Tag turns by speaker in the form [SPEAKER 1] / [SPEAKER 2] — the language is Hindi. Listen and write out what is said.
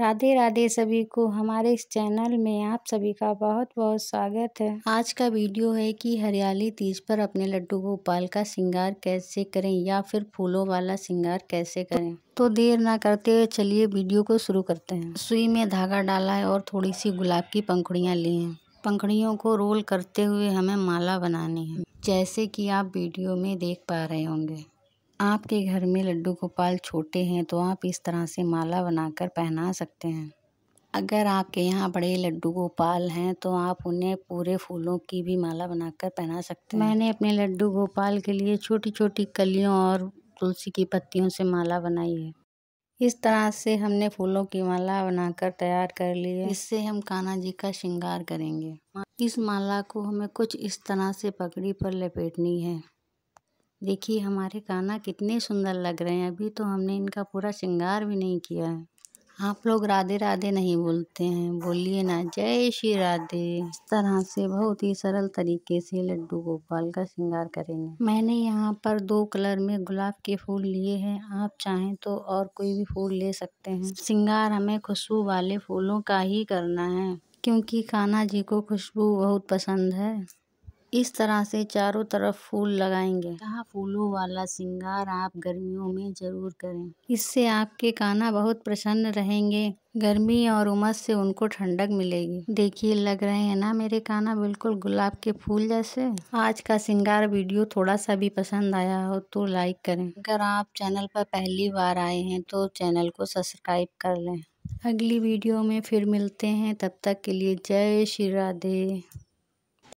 [SPEAKER 1] राधे राधे सभी को हमारे इस चैनल में आप सभी का बहुत बहुत स्वागत है आज का वीडियो है कि हरियाली तीज पर अपने लड्डू गोपाल का श्रृंगार कैसे करें या फिर फूलों वाला श्रृंगार कैसे करें तो देर ना करते हुए चलिए वीडियो को शुरू करते हैं सुई में धागा डाला है और थोड़ी सी गुलाब की पंखुड़ियाँ ली हैं पंखड़ियों को रोल करते हुए हमें माला बनानी है जैसे कि आप वीडियो में देख पा रहे होंगे आपके घर में लड्डू गोपाल छोटे हैं तो आप इस तरह से माला बनाकर पहना सकते हैं अगर आपके यहाँ बड़े लड्डू गोपाल हैं तो आप उन्हें पूरे फूलों की भी माला बनाकर पहना सकते हैं मैंने अपने लड्डू गोपाल के लिए छोटी छोटी कलियों और तुलसी की पत्तियों से माला बनाई है इस तरह से हमने फूलों की माला बनाकर तैयार कर ली है इससे हम कान्हा जी का श्रृंगार करेंगे इस माला को हमें कुछ इस तरह से पगड़ी पर लपेटनी है देखिए हमारे काना कितने सुंदर लग रहे हैं अभी तो हमने इनका पूरा श्रृंगार भी नहीं किया है आप लोग राधे राधे नहीं बोलते हैं बोलिए ना जय श्री राधे इस तरह से बहुत ही सरल तरीके से लड्डू गोपाल का श्रृंगार करेंगे मैंने यहाँ पर दो कलर में गुलाब के फूल लिए हैं आप चाहें तो और कोई भी फूल ले सकते हैं श्रृंगार हमें खुशबू वाले फूलों का ही करना है क्योंकि कान्हा जी को खुशबू बहुत पसंद है इस तरह से चारों तरफ फूल लगाएंगे यहाँ फूलों वाला श्रृंगार आप गर्मियों में जरूर करें इससे आपके काना बहुत प्रसन्न रहेंगे गर्मी और उमस से उनको ठंडक मिलेगी देखिए लग रहे हैं ना मेरे काना बिल्कुल गुलाब के फूल जैसे आज का सिंगार वीडियो थोड़ा सा भी पसंद आया हो तो लाइक करें अगर आप चैनल पर पहली बार आए हैं तो चैनल को सब्सक्राइब कर लें अगली वीडियो में फिर मिलते हैं तब तक के लिए जय श्री राधे